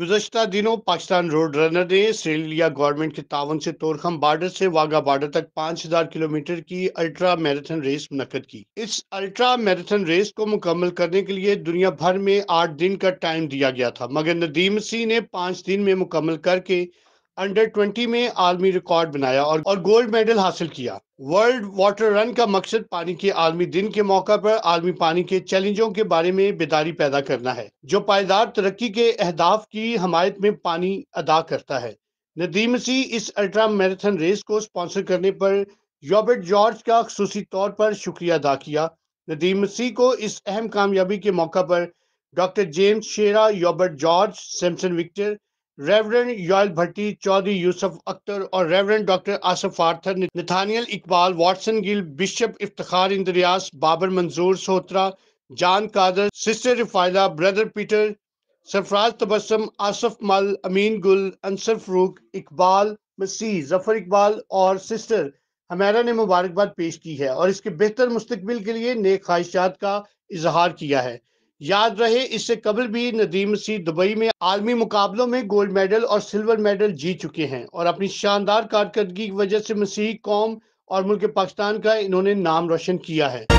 गुजशत दिनों Pakistan road runner ने आस्ट्रेलिया गवर्नमेंट के तावन से तोरखम बॉर्डर से वाघा बॉर्डर तक 5000 किलोमीटर की अल्ट्रा मैराथन रेस मुनद की इस अल्ट्रा मैराथन रेस को मुकम्मल करने के लिए दुनिया भर में आठ दिन का टाइम दिया गया था मगर नदीम सिंह ने पांच दिन में मुकम्मल करके अंडर 20 में आलमी रिकॉर्ड बनाया और, और गोल्ड मेडल हासिल किया वर्ल्ड वाटर रन का मकसद पानी के आलमी दिन के मौका पर आलमी पानी के चैलेंजों के बारे में बेदारी पैदा करना है जो पायदार तरक्की के अहदाफ की हमायत में पानी अदा करता है नदीम सी इस अल्ट्रा मैराथन रेस को स्पॉन्सर करने पर रॉबर्ट जॉर्ज का खसूसी तौर पर शुक्रिया अदा किया नदीम सी को इस अहम कामयाबी के मौका पर doctor James Shera Robert George Samson Victor reverend Yoel Bhatti Chaudhry Yousuf Akhtar और reverend doctor Asif Arthur Nathaniel Iqbal Watson Gill bishop Iftar Andreas Babar Manzoor Sotra Jan Qadir sister Rifayla brother Peter Sarfraz Tabassum Asif Mal Amin गुल अंसर फरूक इकबाल मसीह जफर इकबाल और सिस्टर हमारा ने मुबारकबाद पेश की है और इसके बेहतर मुस्तबिल के लिए नेक ख्वाहिशात का इजहार किया है याद रहे इससे कबल भी नदीम सी दुबई में आलमी मुकाबलों में गोल्ड मेडल और सिल्वर मेडल जीत चुके हैं और अपनी शानदार कारकर्दगी की वजह से मसीह कौम और मुल्क पाकिस्तान का इन्होंने नाम रोशन किया है